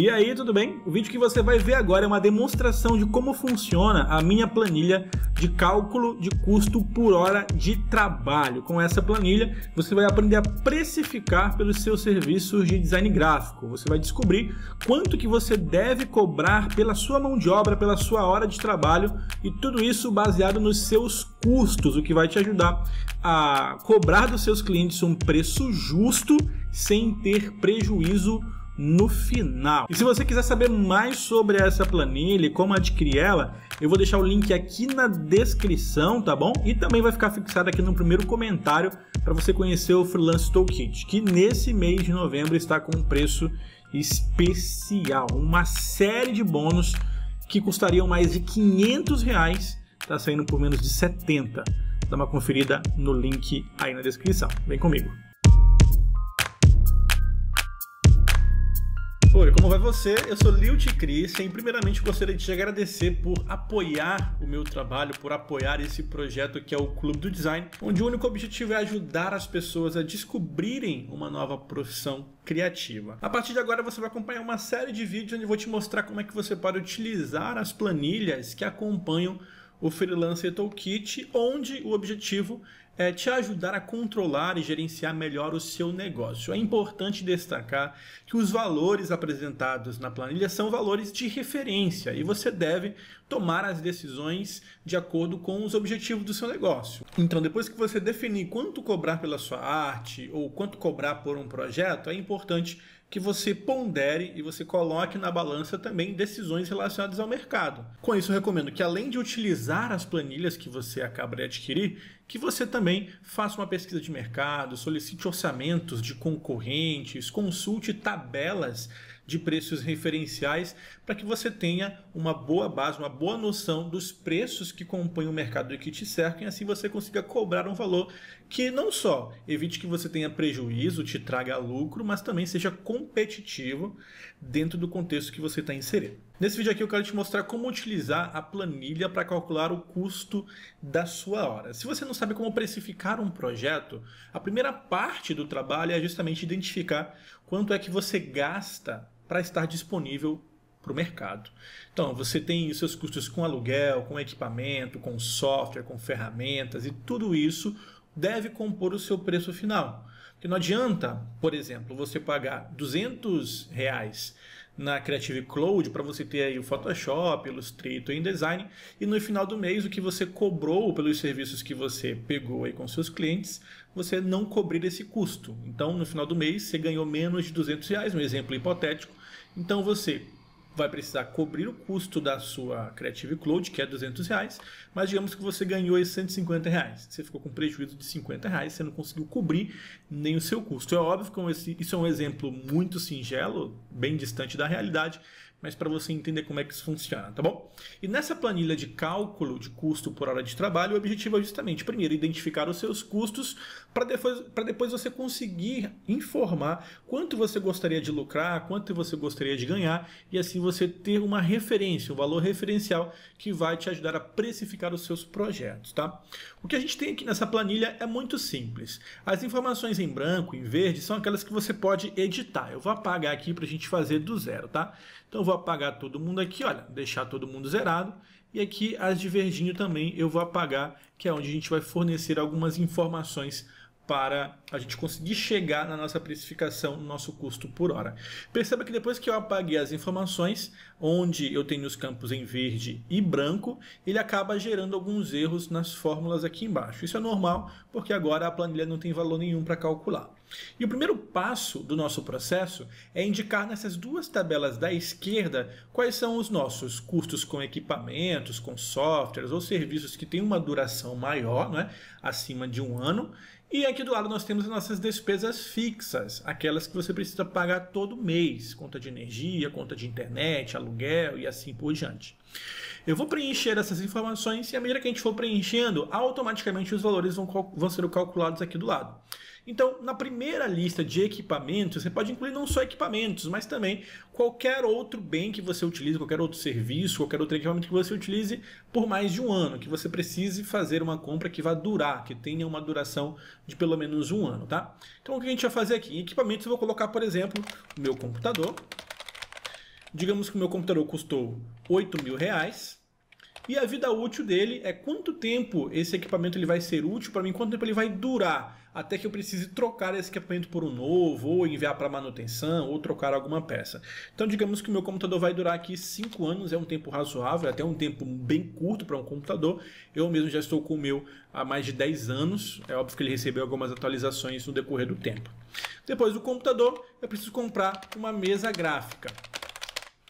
E aí, tudo bem? O vídeo que você vai ver agora é uma demonstração de como funciona a minha planilha de cálculo de custo por hora de trabalho. Com essa planilha, você vai aprender a precificar pelos seus serviços de design gráfico. Você vai descobrir quanto que você deve cobrar pela sua mão de obra, pela sua hora de trabalho e tudo isso baseado nos seus custos, o que vai te ajudar a cobrar dos seus clientes um preço justo sem ter prejuízo no final. E se você quiser saber mais sobre essa planilha e como adquirir ela, eu vou deixar o link aqui na descrição, tá bom? E também vai ficar fixado aqui no primeiro comentário para você conhecer o Freelance Toolkit, que nesse mês de novembro está com um preço especial, uma série de bônus que custariam mais de 500 reais, está saindo por menos de 70. Dá uma conferida no link aí na descrição. Vem comigo. Oi, como vai você? Eu sou Liut Christian e primeiramente gostaria de te agradecer por apoiar o meu trabalho, por apoiar esse projeto que é o Clube do Design, onde o único objetivo é ajudar as pessoas a descobrirem uma nova profissão criativa. A partir de agora você vai acompanhar uma série de vídeos onde eu vou te mostrar como é que você pode utilizar as planilhas que acompanham o Freelancer Toolkit, onde o objetivo é, te ajudar a controlar e gerenciar melhor o seu negócio. É importante destacar que os valores apresentados na planilha são valores de referência e você deve tomar as decisões de acordo com os objetivos do seu negócio. Então, depois que você definir quanto cobrar pela sua arte ou quanto cobrar por um projeto, é importante que você pondere e você coloque na balança também decisões relacionadas ao mercado. Com isso, eu recomendo que além de utilizar as planilhas que você acaba de adquirir, que você também faça uma pesquisa de mercado, solicite orçamentos de concorrentes, consulte tabelas de preços referenciais para que você tenha uma boa base, uma boa noção dos preços que compõem o mercado e que te cercam e assim você consiga cobrar um valor que não só evite que você tenha prejuízo, te traga lucro, mas também seja competitivo dentro do contexto que você está inserido. Nesse vídeo aqui eu quero te mostrar como utilizar a planilha para calcular o custo da sua hora. Se você não sabe como precificar um projeto, a primeira parte do trabalho é justamente identificar quanto é que você gasta para estar disponível para o mercado. Então, você tem os seus custos com aluguel, com equipamento, com software, com ferramentas e tudo isso deve compor o seu preço final. Porque não adianta, por exemplo, você pagar 200 reais na Creative Cloud para você ter aí o Photoshop, Illustrator, InDesign e no final do mês o que você cobrou pelos serviços que você pegou aí com seus clientes, você não cobrir esse custo. Então no final do mês você ganhou menos de 200 reais, um exemplo hipotético, então você vai precisar cobrir o custo da sua Creative Cloud, que é 200 reais, mas digamos que você ganhou esses 150 reais. Você ficou com um prejuízo de 50 reais, você não conseguiu cobrir nem o seu custo. É óbvio que é isso é um exemplo muito singelo, bem distante da realidade, mas para você entender como é que isso funciona, tá bom? E nessa planilha de cálculo de custo por hora de trabalho, o objetivo é justamente, primeiro, identificar os seus custos para depois, depois você conseguir informar quanto você gostaria de lucrar, quanto você gostaria de ganhar e assim você ter uma referência, um valor referencial que vai te ajudar a precificar os seus projetos, tá? O que a gente tem aqui nessa planilha é muito simples. As informações em branco, em verde, são aquelas que você pode editar. Eu vou apagar aqui para a gente fazer do zero, tá? Então eu vou apagar todo mundo aqui, olha, deixar todo mundo zerado. E aqui as de verdinho também eu vou apagar, que é onde a gente vai fornecer algumas informações para a gente conseguir chegar na nossa precificação, no nosso custo por hora. Perceba que depois que eu apaguei as informações, onde eu tenho os campos em verde e branco, ele acaba gerando alguns erros nas fórmulas aqui embaixo. Isso é normal, porque agora a planilha não tem valor nenhum para calcular. E o primeiro passo do nosso processo é indicar nessas duas tabelas da esquerda quais são os nossos custos com equipamentos, com softwares ou serviços que têm uma duração maior, é, acima de um ano, e aqui do lado nós temos as nossas despesas fixas, aquelas que você precisa pagar todo mês, conta de energia, conta de internet, aluguel e assim por diante. Eu vou preencher essas informações e à medida que a gente for preenchendo, automaticamente os valores vão, vão ser calculados aqui do lado. Então, na primeira lista de equipamentos, você pode incluir não só equipamentos, mas também qualquer outro bem que você utilize, qualquer outro serviço, qualquer outro equipamento que você utilize por mais de um ano, que você precise fazer uma compra que vá durar, que tenha uma duração de pelo menos um ano, tá? Então, o que a gente vai fazer aqui? Em equipamentos, eu vou colocar, por exemplo, o meu computador. Digamos que o meu computador custou 8 mil reais. E a vida útil dele é quanto tempo esse equipamento ele vai ser útil para mim, quanto tempo ele vai durar até que eu precise trocar esse equipamento por um novo, ou enviar para manutenção, ou trocar alguma peça. Então digamos que o meu computador vai durar aqui 5 anos, é um tempo razoável, é até um tempo bem curto para um computador. Eu mesmo já estou com o meu há mais de 10 anos, é óbvio que ele recebeu algumas atualizações no decorrer do tempo. Depois do computador, eu preciso comprar uma mesa gráfica.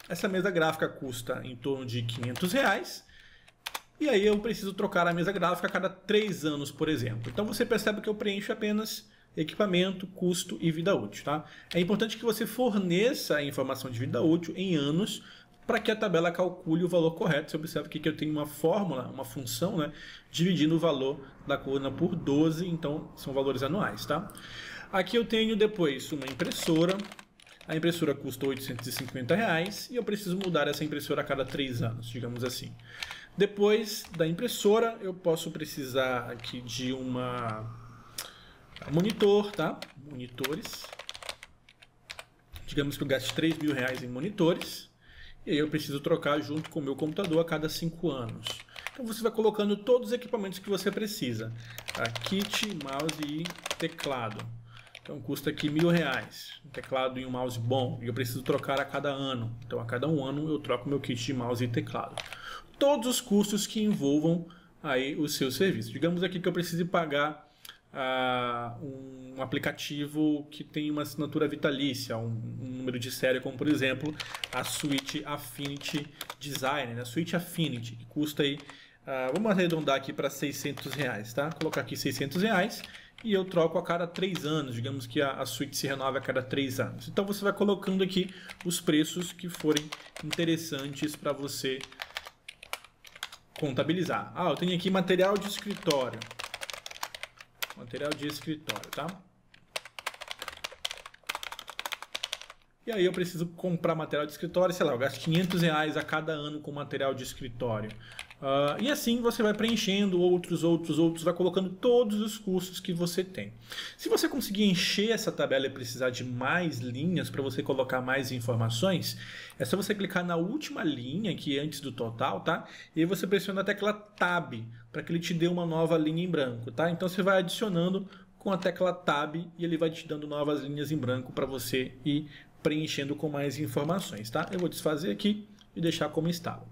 Essa mesa gráfica custa em torno de 500 reais e aí eu preciso trocar a mesa gráfica a cada 3 anos, por exemplo. Então você percebe que eu preencho apenas equipamento, custo e vida útil. Tá? É importante que você forneça a informação de vida útil em anos para que a tabela calcule o valor correto. Você observa aqui que eu tenho uma fórmula, uma função, né, dividindo o valor da coluna por 12, então são valores anuais. Tá? Aqui eu tenho depois uma impressora, a impressora custa 850 reais e eu preciso mudar essa impressora a cada 3 anos, digamos assim. Depois da impressora, eu posso precisar aqui de uma monitor, tá? Monitores. Digamos que eu gaste 3 mil reais em monitores. E aí eu preciso trocar junto com o meu computador a cada 5 anos. Então você vai colocando todos os equipamentos que você precisa. Tá? Kit, mouse e teclado. Então custa aqui mil reais. Um teclado e um mouse bom. E eu preciso trocar a cada ano. Então a cada um ano eu troco meu kit de mouse e teclado todos os custos que envolvam aí o seu serviço. Digamos aqui que eu precise pagar ah, um aplicativo que tem uma assinatura vitalícia, um, um, número de série, como por exemplo a Suite Affinity Design, né? a Suite Affinity, que custa aí, ah, vamos arredondar aqui para 600 reais, tá? Colocar aqui 600 reais e eu troco a cada três anos, digamos que a, a suíte se renova a cada três anos. Então você vai colocando aqui os preços que forem interessantes para você contabilizar. Ah, eu tenho aqui material de escritório. Material de escritório, tá? E aí eu preciso comprar material de escritório, sei lá, eu gasto 500 reais a cada ano com material de escritório. Uh, e assim você vai preenchendo outros, outros, outros, vai colocando todos os custos que você tem. Se você conseguir encher essa tabela e precisar de mais linhas para você colocar mais informações, é só você clicar na última linha que é antes do total, tá? E aí você pressiona a tecla Tab para que ele te dê uma nova linha em branco, tá? Então você vai adicionando com a tecla Tab e ele vai te dando novas linhas em branco para você ir preenchendo com mais informações, tá? Eu vou desfazer aqui e deixar como estava.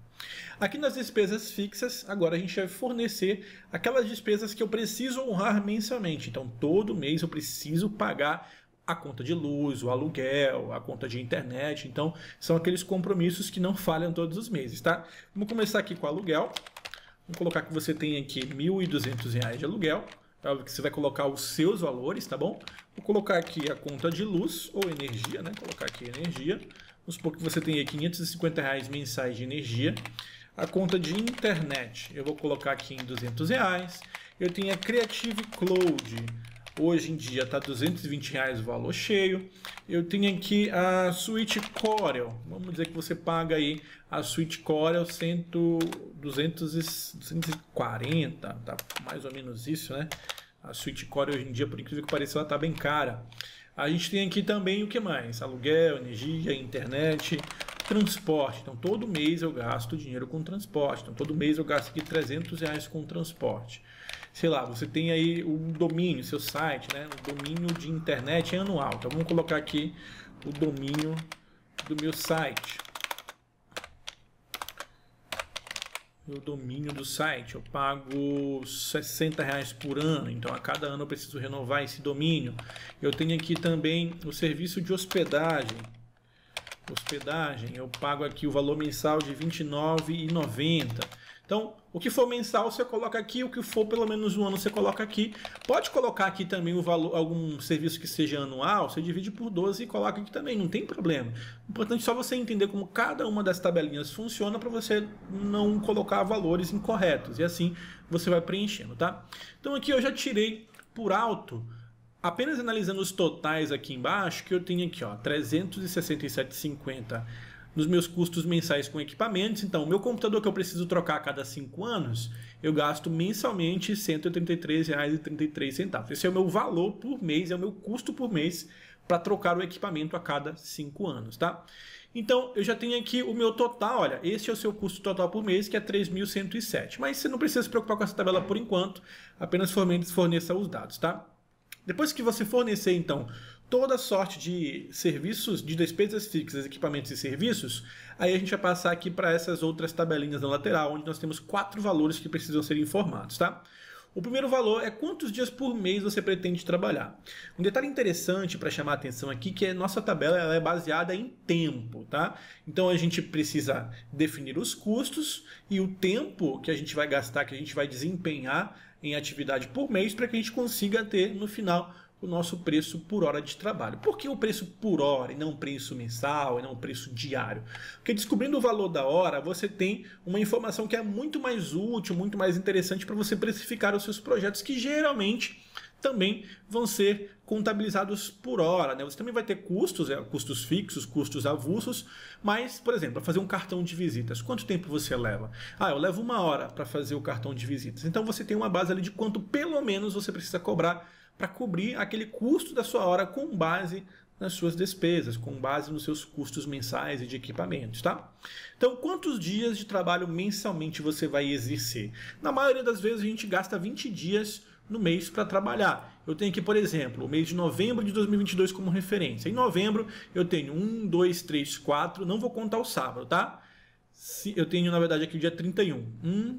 Aqui nas despesas fixas, agora a gente vai fornecer aquelas despesas que eu preciso honrar mensalmente. Então, todo mês eu preciso pagar a conta de luz, o aluguel, a conta de internet. Então, são aqueles compromissos que não falham todos os meses, tá? Vamos começar aqui com o aluguel. Vamos colocar que você tem aqui R$ 1.200 de aluguel. É óbvio que você vai colocar os seus valores, tá bom? Vou colocar aqui a conta de luz ou energia, né? colocar aqui energia. Vamos supor que você tenha 550 reais mensais de energia. A conta de internet, eu vou colocar aqui em 200 reais. Eu tenho a Creative Cloud, hoje em dia está 220 reais o valor cheio. Eu tenho aqui a Suite Corel, vamos dizer que você paga aí a Suite Corel 100, 200, 240, tá mais ou menos isso, né? A Suite Corel hoje em dia, por incrível que pareça, ela está bem cara. A gente tem aqui também o que mais? Aluguel, energia, internet, transporte. Então, todo mês eu gasto dinheiro com transporte. Então, todo mês eu gasto aqui 300 reais com transporte. Sei lá, você tem aí o domínio, seu site, né? O domínio de internet é anual. Então, vamos colocar aqui o domínio do meu site. meu domínio do site. Eu pago 60 reais por ano, então a cada ano eu preciso renovar esse domínio. Eu tenho aqui também o serviço de hospedagem. Hospedagem, eu pago aqui o valor mensal de R$ 29,90. Então, o que for mensal você coloca aqui, o que for pelo menos um ano você coloca aqui. Pode colocar aqui também o valor, algum serviço que seja anual, você divide por 12 e coloca aqui também, não tem problema. Importante é só você entender como cada uma das tabelinhas funciona para você não colocar valores incorretos e assim você vai preenchendo, tá? Então aqui eu já tirei por alto apenas analisando os totais aqui embaixo, que eu tenho aqui, ó, 367,50 nos meus custos mensais com equipamentos. Então, o meu computador que eu preciso trocar a cada 5 anos, eu gasto mensalmente R$ 183,33. Esse é o meu valor por mês, é o meu custo por mês para trocar o equipamento a cada 5 anos, tá? Então, eu já tenho aqui o meu total, olha, esse é o seu custo total por mês, que é 3.107. Mas você não precisa se preocupar com essa tabela por enquanto, apenas forneça os dados, tá? Depois que você fornecer, então, toda sorte de serviços, de despesas fixas, equipamentos e serviços, aí a gente vai passar aqui para essas outras tabelinhas na lateral, onde nós temos quatro valores que precisam ser informados, tá? O primeiro valor é quantos dias por mês você pretende trabalhar. Um detalhe interessante para chamar a atenção aqui que é nossa tabela ela é baseada em tempo, tá? Então a gente precisa definir os custos e o tempo que a gente vai gastar, que a gente vai desempenhar em atividade por mês para que a gente consiga ter no final o nosso preço por hora de trabalho. Por que o preço por hora e não o preço mensal e não o preço diário? Porque descobrindo o valor da hora, você tem uma informação que é muito mais útil, muito mais interessante para você precificar os seus projetos, que geralmente também vão ser contabilizados por hora. Né? Você também vai ter custos, é, custos fixos, custos avulsos, mas, por exemplo, para fazer um cartão de visitas, quanto tempo você leva? Ah, eu levo uma hora para fazer o cartão de visitas. Então você tem uma base ali de quanto pelo menos você precisa cobrar para cobrir aquele custo da sua hora com base nas suas despesas, com base nos seus custos mensais e de equipamentos, tá? Então, quantos dias de trabalho mensalmente você vai exercer? Na maioria das vezes a gente gasta 20 dias no mês para trabalhar. Eu tenho aqui, por exemplo, o mês de novembro de 2022 como referência. Em novembro eu tenho 1, 2, 3, 4, não vou contar o sábado, tá? eu tenho, na verdade, aqui o dia 31. 1,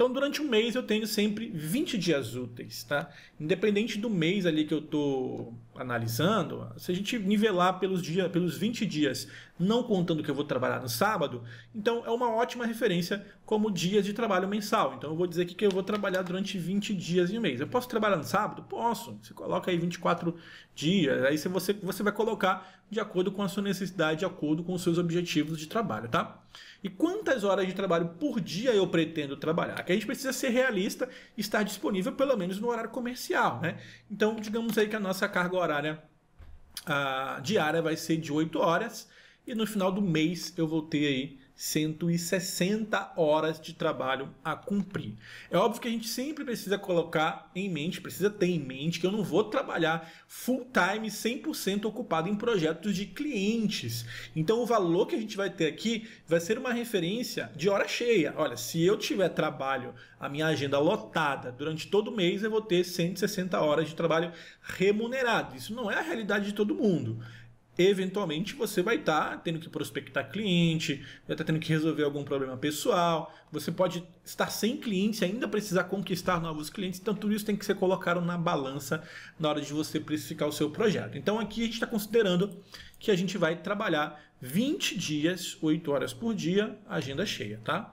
Então, durante um mês eu tenho sempre 20 dias úteis, tá? Independente do mês ali que eu estou analisando, se a gente nivelar pelos, dias, pelos 20 dias, não contando que eu vou trabalhar no sábado, então é uma ótima referência como dias de trabalho mensal. Então eu vou dizer aqui que eu vou trabalhar durante 20 dias em um mês. Eu posso trabalhar no sábado? Posso. Você coloca aí 24 dias, aí você, você vai colocar de acordo com a sua necessidade, de acordo com os seus objetivos de trabalho, tá? E quantas horas de trabalho por dia eu pretendo trabalhar? que a gente precisa ser realista e estar disponível pelo menos no horário comercial, né? Então, digamos aí que a nossa carga horária a, ah, diária vai ser de 8 horas e no final do mês eu vou ter aí 160 horas de trabalho a cumprir. É óbvio que a gente sempre precisa colocar em mente, precisa ter em mente que eu não vou trabalhar full time 100% ocupado em projetos de clientes. Então o valor que a gente vai ter aqui vai ser uma referência de hora cheia. Olha, se eu tiver trabalho, a minha agenda lotada durante todo o mês, eu vou ter 160 horas de trabalho remunerado. Isso não é a realidade de todo mundo eventualmente você vai estar tá tendo que prospectar cliente, vai estar tá tendo que resolver algum problema pessoal, você pode estar sem clientes e ainda precisar conquistar novos clientes, então tudo isso tem que ser colocado na balança na hora de você precificar o seu projeto. Então aqui a gente está considerando que a gente vai trabalhar 20 dias, 8 horas por dia, agenda cheia, tá?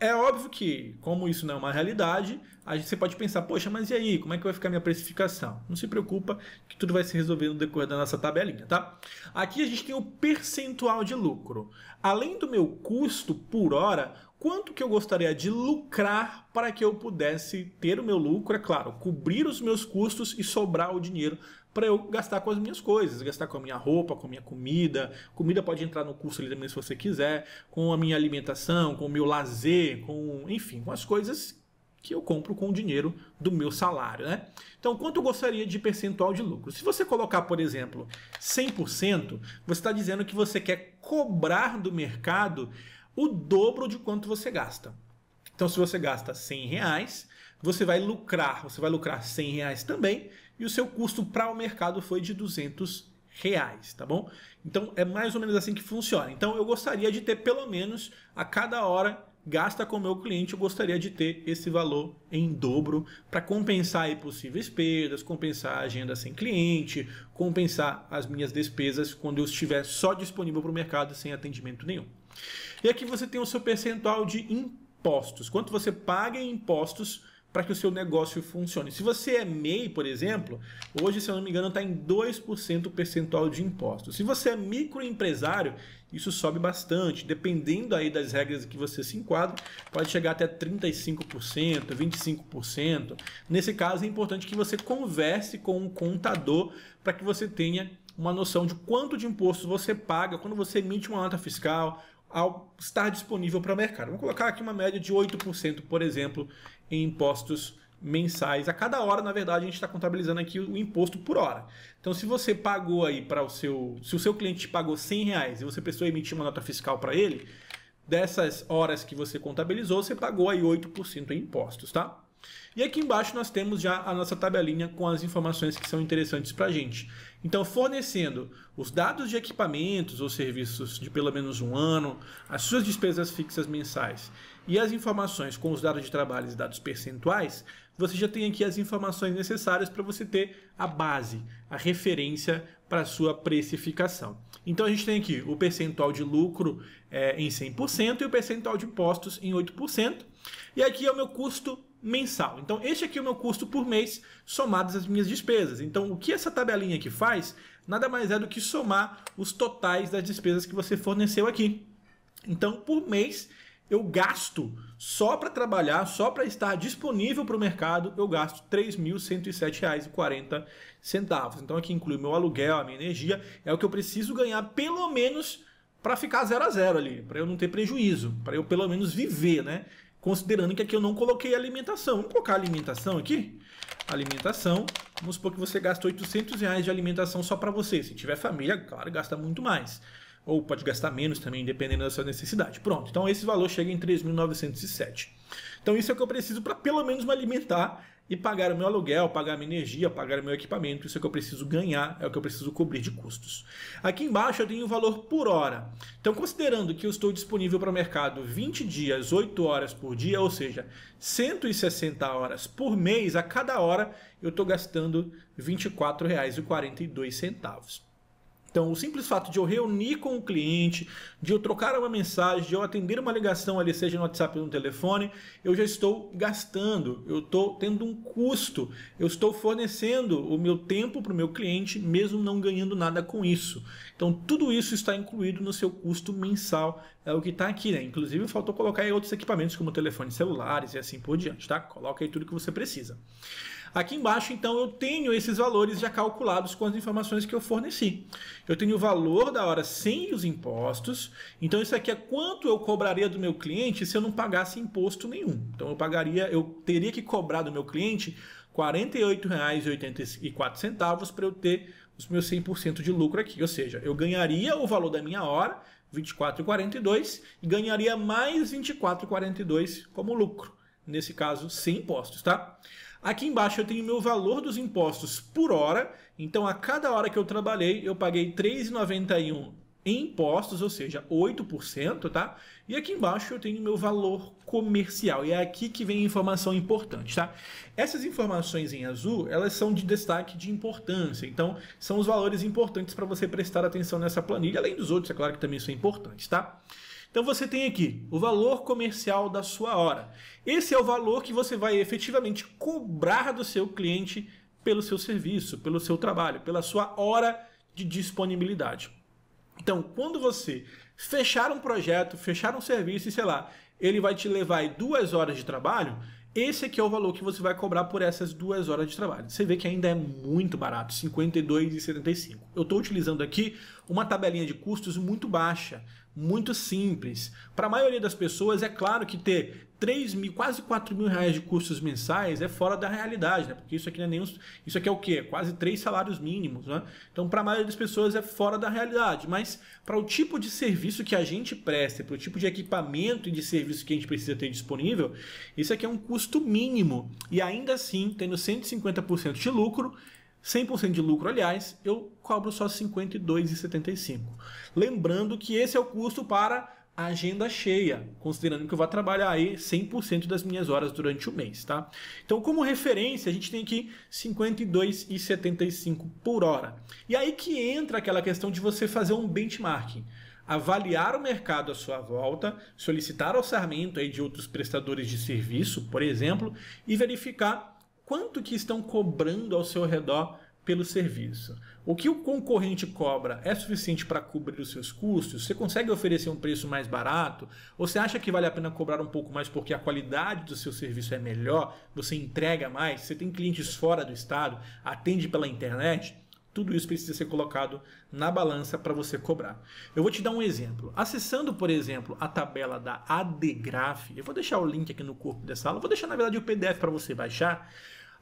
É óbvio que, como isso não é uma realidade, a gente, você pode pensar, poxa, mas e aí, como é que vai ficar minha precificação? Não se preocupa que tudo vai se resolver no decorrer da nossa tabelinha, tá? Aqui a gente tem o percentual de lucro. Além do meu custo por hora, quanto que eu gostaria de lucrar para que eu pudesse ter o meu lucro, é claro, cobrir os meus custos e sobrar o dinheiro para eu gastar com as minhas coisas, gastar com a minha roupa, com a minha comida. Comida pode entrar no curso ali também se você quiser, com a minha alimentação, com o meu lazer, com, enfim, com as coisas que eu compro com o dinheiro do meu salário, né? Então, quanto eu gostaria de percentual de lucro? Se você colocar, por exemplo, 100%, você está dizendo que você quer cobrar do mercado o dobro de quanto você gasta. Então, se você gasta 100 reais, você vai lucrar, você vai lucrar 100 reais também, e o seu custo para o mercado foi de 200 reais, tá bom? Então é mais ou menos assim que funciona. Então eu gostaria de ter pelo menos a cada hora gasta com o meu cliente, eu gostaria de ter esse valor em dobro para compensar possíveis perdas, compensar a agenda sem cliente, compensar as minhas despesas quando eu estiver só disponível para o mercado sem atendimento nenhum. E aqui você tem o seu percentual de impostos, quanto você paga em impostos para que o seu negócio funcione. Se você é MEI, por exemplo, hoje, se eu não me engano, está em 2% percentual de imposto. Se você é microempresário, isso sobe bastante. Dependendo aí das regras que você se enquadra, pode chegar até 35%, 25%. Nesse caso, é importante que você converse com um contador para que você tenha uma noção de quanto de imposto você paga quando você emite uma nota fiscal, ao estar disponível para o mercado. Vamos colocar aqui uma média de 8%, por exemplo, em impostos mensais. A cada hora, na verdade, a gente está contabilizando aqui o imposto por hora. Então, se você pagou aí para o seu, se o seu cliente te pagou 100 reais e você precisou emitir uma nota fiscal para ele, dessas horas que você contabilizou, você pagou aí 8% em impostos, tá? E aqui embaixo nós temos já a nossa tabelinha com as informações que são interessantes para a gente. Então, fornecendo os dados de equipamentos ou serviços de pelo menos um ano, as suas despesas fixas mensais e as informações com os dados de trabalho e dados percentuais, você já tem aqui as informações necessárias para você ter a base, a referência para a sua precificação. Então a gente tem aqui o percentual de lucro é, em 100% e o percentual de impostos em 8%. E aqui é o meu custo mensal. Então, este aqui é o meu custo por mês, somados as minhas despesas. Então, o que essa tabelinha aqui faz, nada mais é do que somar os totais das despesas que você forneceu aqui. Então, por mês, eu gasto só para trabalhar, só para estar disponível para o mercado, eu gasto R$ 3.107,40. Então aqui inclui meu aluguel, a minha energia, é o que eu preciso ganhar pelo menos para ficar zero a zero ali, para eu não ter prejuízo, para eu pelo menos viver, né? considerando que aqui eu não coloquei alimentação. Vamos colocar alimentação aqui? Alimentação, vamos supor que você gasta 800 reais de alimentação só para você. Se tiver família, claro, gasta muito mais. Ou pode gastar menos também, dependendo da sua necessidade. Pronto, então esse valor chega em 3.907. Então isso é o que eu preciso para pelo menos me alimentar e pagar o meu aluguel, pagar a minha energia, pagar o meu equipamento. Isso é o que eu preciso ganhar, é o que eu preciso cobrir de custos. Aqui embaixo eu tenho o valor por hora. Então, considerando que eu estou disponível para o mercado 20 dias, 8 horas por dia, ou seja, 160 horas por mês, a cada hora eu estou gastando R$ 24,42. Então, o simples fato de eu reunir com o cliente, de eu trocar uma mensagem, de eu atender uma ligação ali, seja no WhatsApp ou no telefone, eu já estou gastando, eu estou tendo um custo, eu estou fornecendo o meu tempo para o meu cliente, mesmo não ganhando nada com isso. Então, tudo isso está incluído no seu custo mensal, é o que está aqui, né? Inclusive, faltou colocar aí outros equipamentos como telefones celulares e assim por diante, tá? Coloca aí tudo que você precisa. Aqui embaixo, então, eu tenho esses valores já calculados com as informações que eu forneci. Eu tenho o valor da hora sem os impostos. Então, isso aqui é quanto eu cobraria do meu cliente se eu não pagasse imposto nenhum. Então, eu pagaria, eu teria que cobrar do meu cliente R$ 48,84 para eu ter os meus 100% de lucro aqui. Ou seja, eu ganharia o valor da minha hora, 24,42, e ganharia mais 24,42 como lucro. Nesse caso, sem impostos, tá? Aqui embaixo eu tenho meu valor dos impostos por hora, então a cada hora que eu trabalhei eu paguei R$3,91 em impostos, ou seja, 8%, tá? E aqui embaixo eu tenho meu valor comercial. E é aqui que vem a informação importante, tá? Essas informações em azul, elas são de destaque de importância. Então, são os valores importantes para você prestar atenção nessa planilha, além dos outros, é claro que também são importantes, tá? Então você tem aqui o valor comercial da sua hora. Esse é o valor que você vai efetivamente cobrar do seu cliente pelo seu serviço, pelo seu trabalho, pela sua hora de disponibilidade. Então, quando você fechar um projeto, fechar um serviço e sei lá, ele vai te levar aí duas horas de trabalho, esse aqui é o valor que você vai cobrar por essas duas horas de trabalho. Você vê que ainda é muito barato, R$ 52,75. Eu estou utilizando aqui uma tabelinha de custos muito baixa, muito simples. Para a maioria das pessoas, é claro que ter 3 mil, quase 4 mil reais de custos mensais é fora da realidade, né? Porque isso aqui não é um, Isso aqui é o quê? Quase três salários mínimos, né? Então, para a maioria das pessoas é fora da realidade. Mas para o tipo de serviço que a gente presta, para o tipo de equipamento e de serviço que a gente precisa ter disponível, isso aqui é um custo mínimo. E ainda assim, tendo 150% de lucro, 100% de lucro, aliás, eu cobro só R$ 52,75. Lembrando que esse é o custo para agenda cheia, considerando que eu vou trabalhar aí 100% das minhas horas durante o mês, tá? Então, como referência, a gente tem aqui 52,75 por hora. E aí que entra aquela questão de você fazer um benchmarking, avaliar o mercado à sua volta, solicitar orçamento aí de outros prestadores de serviço, por exemplo, e verificar quanto que estão cobrando ao seu redor pelo serviço. O que o concorrente cobra é suficiente para cobrir os seus custos? Você consegue oferecer um preço mais barato? Ou você acha que vale a pena cobrar um pouco mais porque a qualidade do seu serviço é melhor? Você entrega mais? Você tem clientes fora do estado? Atende pela internet? Tudo isso precisa ser colocado na balança para você cobrar. Eu vou te dar um exemplo. Acessando, por exemplo, a tabela da ADGRAF, eu vou deixar o link aqui no corpo dessa aula, vou deixar na verdade o PDF para você baixar.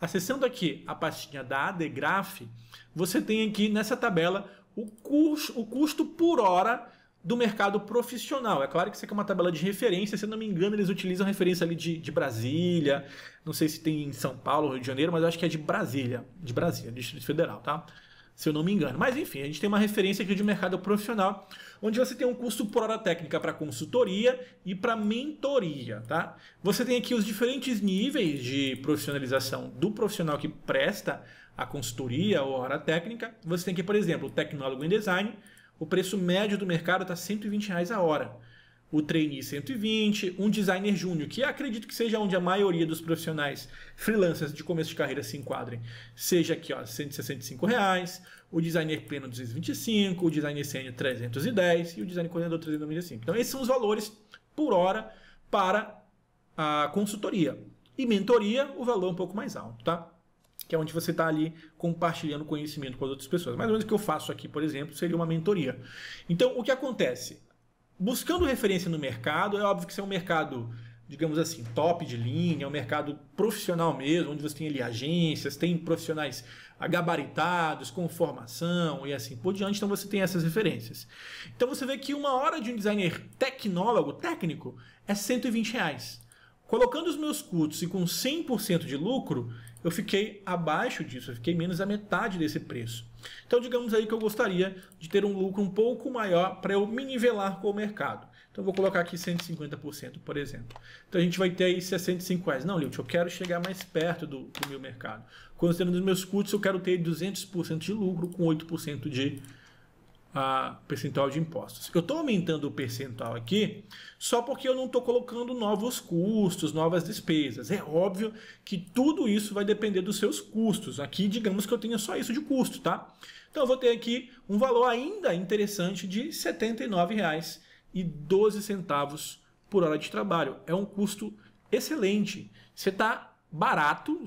Acessando aqui a pastinha da ADGRAF, você tem aqui nessa tabela o, o custo por hora do mercado profissional. É claro que isso aqui é uma tabela de referência, se eu não me engano, eles utilizam referência ali de, de Brasília, não sei se tem em São Paulo, Rio de Janeiro, mas acho que é de Brasília, de Brasília, Distrito Federal, tá? Se eu não me engano. Mas enfim, a gente tem uma referência aqui de mercado profissional onde você tem um custo por hora técnica para consultoria e para mentoria, tá? Você tem aqui os diferentes níveis de profissionalização do profissional que presta a consultoria ou a hora técnica. Você tem aqui, por exemplo, o tecnólogo em design, o preço médio do mercado está R$ 120 reais a hora o trainee 120, um designer júnior, que acredito que seja onde a maioria dos profissionais freelancers de começo de carreira se enquadrem, seja aqui ó, 165 reais, o designer pleno 225, o designer sênior 310 e o designer coordenador 395. Então esses são os valores por hora para a consultoria. E mentoria, o valor é um pouco mais alto, tá? que é onde você está ali compartilhando conhecimento com as outras pessoas. Mais ou menos o que eu faço aqui, por exemplo, seria uma mentoria. Então, o que acontece? buscando referência no mercado. É óbvio que isso é um mercado, digamos assim, top de linha, é um mercado profissional mesmo, onde você tem ali agências, tem profissionais agabaritados, com formação e assim por diante. Então você tem essas referências. Então você vê que uma hora de um designer tecnólogo, técnico, é 120 reais. Colocando os meus custos e com 100% de lucro, eu fiquei abaixo disso, eu fiquei menos da metade desse preço. Então, digamos aí que eu gostaria de ter um lucro um pouco maior para eu me nivelar com o mercado. Então, vou colocar aqui 150%, por exemplo. Então, a gente vai ter aí 65 reais. Não, Lilith, eu quero chegar mais perto do, do meu mercado. Considerando os meus custos, eu quero ter 200% de lucro com 8% de a percentual de impostos. Eu estou aumentando o percentual aqui só porque eu não estou colocando novos custos, novas despesas. É óbvio que tudo isso vai depender dos seus custos. Aqui, digamos que eu tenha só isso de custo, tá? Então eu vou ter aqui um valor ainda interessante de R$ 79,12 por hora de trabalho. É um custo excelente. Você está barato,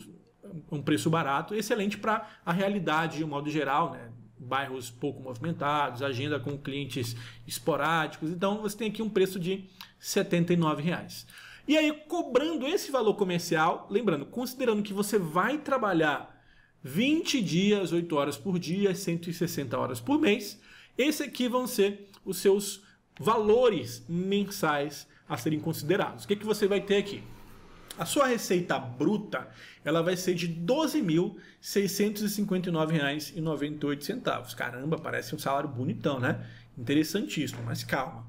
um preço barato, excelente para a realidade de um modo geral, né? bairros pouco movimentados, agenda com clientes esporádicos. Então você tem aqui um preço de R$ 79,00. E aí, cobrando esse valor comercial, lembrando, considerando que você vai trabalhar 20 dias, 8 horas por dia, 160 horas por mês, esse aqui vão ser os seus valores mensais a serem considerados. O que, é que você vai ter aqui? A sua receita bruta ela vai ser de R$ 12.659,98. Caramba, parece um salário bonitão, né? Interessantíssimo, mas calma.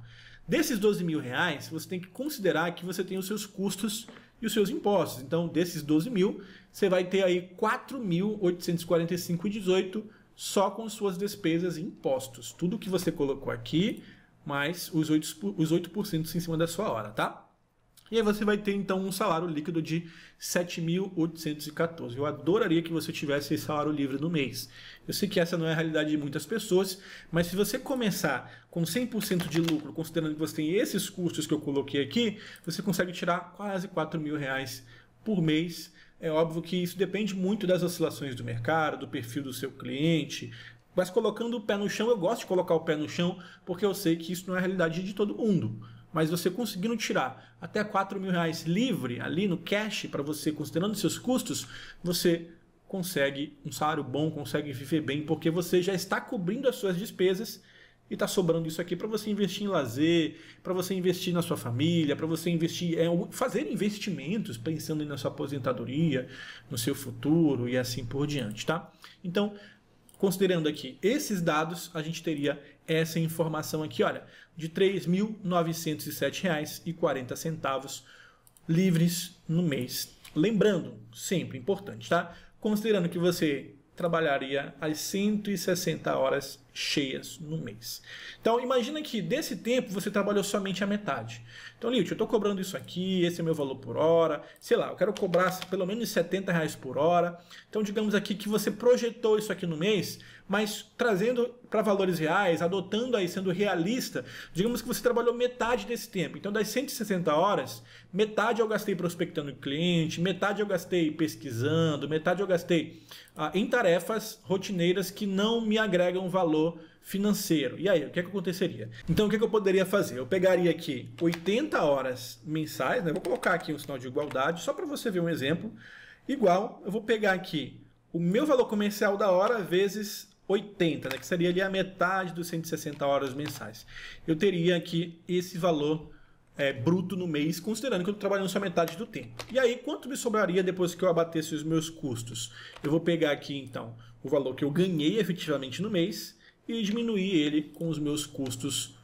Desses R$ 12 mil reais, você tem que considerar que você tem os seus custos e os seus impostos. Então, desses 12 mil, você vai ter aí 4.845,18 só com suas despesas e impostos. Tudo que você colocou aqui, mais os 8%, os 8 em cima da sua hora, tá? E aí você vai ter então um salário líquido de 7.814. Eu adoraria que você tivesse esse salário livre no mês. Eu sei que essa não é a realidade de muitas pessoas, mas se você começar com 100% de lucro, considerando que você tem esses custos que eu coloquei aqui, você consegue tirar quase 4 mil reais por mês. É óbvio que isso depende muito das oscilações do mercado, do perfil do seu cliente, mas colocando o pé no chão, eu gosto de colocar o pé no chão, porque eu sei que isso não é a realidade de todo mundo mas você conseguindo tirar até 4 mil reais livre ali no cash para você, considerando seus custos, você consegue um salário bom, consegue viver bem, porque você já está cobrindo as suas despesas e está sobrando isso aqui para você investir em lazer, para você investir na sua família, para você investir, é, fazer investimentos pensando na sua aposentadoria, no seu futuro e assim por diante, tá? Então, Considerando aqui esses dados, a gente teria essa informação aqui, olha, de R$ 3.907,40 livres no mês. Lembrando, sempre importante, tá? Considerando que você trabalharia as 160 horas cheias no mês. Então imagina que desse tempo você trabalhou somente a metade. Então, Lilt, eu estou cobrando isso aqui, esse é meu valor por hora, sei lá, eu quero cobrar pelo menos 70 reais por hora. Então digamos aqui que você projetou isso aqui no mês mas trazendo para valores reais, adotando aí, sendo realista, digamos que você trabalhou metade desse tempo. Então, das 160 horas, metade eu gastei prospectando cliente, metade eu gastei pesquisando, metade eu gastei ah, em tarefas rotineiras que não me agregam valor financeiro. E aí, o que, é que aconteceria? Então, o que, é que eu poderia fazer? Eu pegaria aqui 80 horas mensais, né? vou colocar aqui um sinal de igualdade, só para você ver um exemplo. Igual, eu vou pegar aqui o meu valor comercial da hora vezes 80, né, que seria ali a metade dos 160 horas mensais. Eu teria aqui esse valor é, bruto no mês, considerando que eu estou trabalhando só metade do tempo. E aí, quanto me sobraria depois que eu abatesse os meus custos? Eu vou pegar aqui, então, o valor que eu ganhei efetivamente no mês e diminuir ele com os meus custos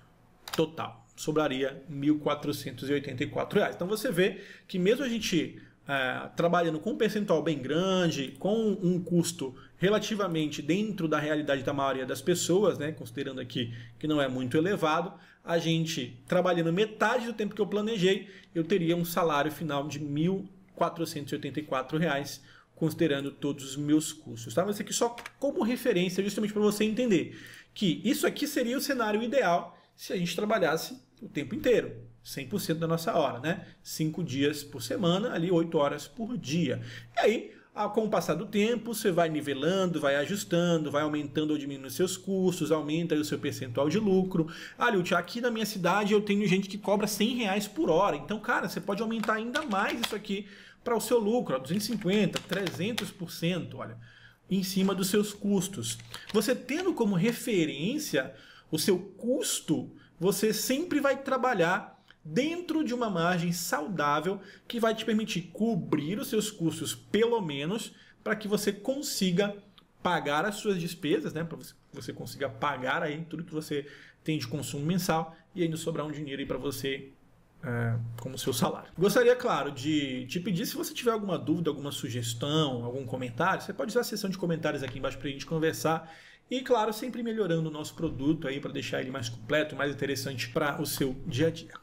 total. Sobraria R$ 1.484. Então, você vê que mesmo a gente é, trabalhando com um percentual bem grande, com um custo relativamente dentro da realidade da maioria das pessoas, né, considerando aqui que não é muito elevado, a gente trabalhando metade do tempo que eu planejei, eu teria um salário final de R$ reais, considerando todos os meus custos. Tá? Mas aqui só como referência, justamente para você entender que isso aqui seria o cenário ideal se a gente trabalhasse o tempo inteiro, 100% da nossa hora, né? cinco dias por semana, ali oito horas por dia. E aí, ah, com o passar do tempo, você vai nivelando, vai ajustando, vai aumentando ou diminuindo seus custos, aumenta o seu percentual de lucro. Ah, Lute, aqui na minha cidade eu tenho gente que cobra 100 reais por hora. Então, cara, você pode aumentar ainda mais isso aqui para o seu lucro, 250, 300%, olha, em cima dos seus custos. Você tendo como referência o seu custo, você sempre vai trabalhar dentro de uma margem saudável que vai te permitir cobrir os seus custos pelo menos para que você consiga pagar as suas despesas, né, para você, você consiga pagar aí tudo que você tem de consumo mensal e ainda sobrar um dinheiro aí para você é, como seu salário. Gostaria, claro, de te pedir se você tiver alguma dúvida, alguma sugestão, algum comentário, você pode usar a seção de comentários aqui embaixo para a gente conversar. E claro, sempre melhorando o nosso produto aí para deixar ele mais completo, mais interessante para o seu dia a dia.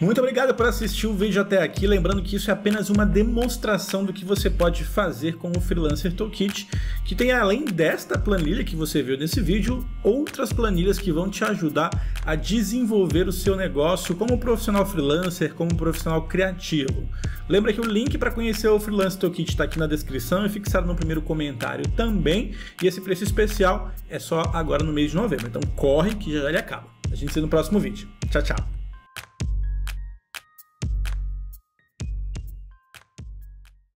Muito obrigado por assistir o vídeo até aqui, lembrando que isso é apenas uma demonstração do que você pode fazer com o Freelancer Toolkit, que tem além desta planilha que você viu nesse vídeo, outras planilhas que vão te ajudar a desenvolver o seu negócio como profissional freelancer, como profissional criativo. Lembra que o link para conhecer o Freelancer Toolkit está aqui na descrição e fixado no primeiro comentário também, e esse preço especial é só agora no mês de novembro, então corre que já ele acaba. A gente se vê no próximo vídeo. Tchau, tchau!